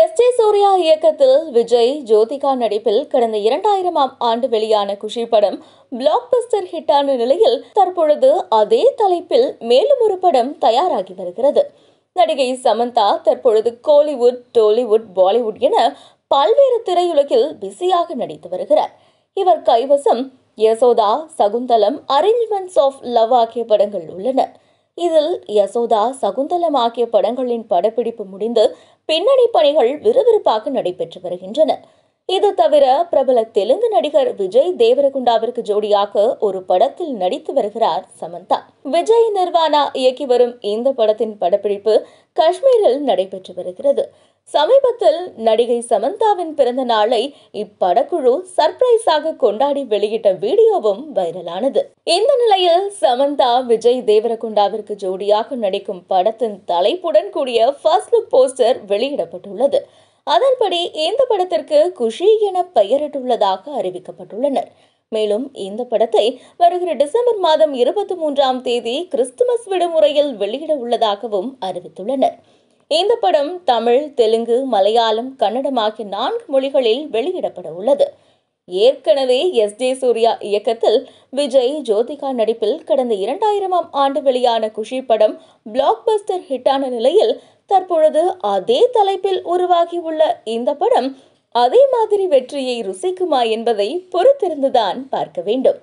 S J Surya இயக்கத்தில் விஜய் ஜோதிகா நடிப்பில் கடந்த இரண்டாயிரமாம் ஆண்டு வெளியான குஷி படம் பிளாக் பஸ்டர் ஹிட்டான நிலையில் தற்பொழுது அதே தலைப்பில் மேலும் ஒரு படம் தயாராகி வருகிறது நடிகை சமந்தா தற்பொழுது கோலிவுட் டோலிவுட் பாலிவுட் என பல்வேறு திரையுலகில் பிஸியாக நடித்து வருகிறார் இவர் கைவசம் Yashoda Shaakuntalam arrangements of love ஆகிய படங்கள் உள்ளன இதில் யசோதா சகுந்தலம் ஆகிய படங்களின் படப்பிடிப்பு முடிந்து பின்னணி பணிகள் விறுவிறுப்பாக நடைபெற்று வருகின்றன இது தவிர பிரபல தெலுங்கு நடிகர் விஜய் தேவரகுண்டாவிற்கு ஜோடியாக ஒரு படத்தில் நடித்து வருகிறார் சமந்தா விஜய் நிர்வாணா இயக்கி வரும் இந்த படத்தின் படப்பிடிப்பு காஷ்மீரில் நடைபெற்று வருகிறது சமீபத்தில் நடிகை சமந்தாவின் பிறந்த நாளை இப்படக்குழு சர்ப்ரைஸாக கொண்டாடி வெளியிட்ட வீடியோவும் வைரலானது இந்த நிலையில் சமந்தா விஜய் தேவரகுண்டாவிற்கு ஜோடியாக நடிக்கும் படத்தின் தலைப்புடன் கூடிய ஃபர்ஸ்ட் லுக் போஸ்டர் வெளியிடப்பட்டுள்ளது அதன்படி இந்த படத்திற்கு குஷி என பெயரிட்டுள்ளதாக அறிவிக்கப்பட்டுள்ளனர் மேலும் இந்த படத்தை வருகிற டிசம்பர் மாதம் இருபத்தி மூன்றாம் தேதி கிறிஸ்துமஸ் விடுமுறையில் வெளியிட உள்ளதாகவும் அறிவித்துள்ளனர் இந்த படம் தமிழ் தெலுங்கு மலையாளம் கன்னடம் ஆகிய நான்கு மொழிகளில் வெளியிடப்பட உள்ளது ஏற்கனவே எஸ் ஜே சூர்யா இயக்கத்தில் விஜய் ஜோதிகா நடிப்பில் கடந்த இரண்டாயிரமாம் ஆண்டு வெளியான குஷி படம் பிளாக் பஸ்டர் ஹிட்டான நிலையில் தற்பொழுது அதே தலைப்பில் உருவாகியுள்ள இந்த படம் அதே மாதிரி வெற்றியை ருசிக்குமா என்பதை பொறுத்திருந்துதான் பார்க்க வேண்டும்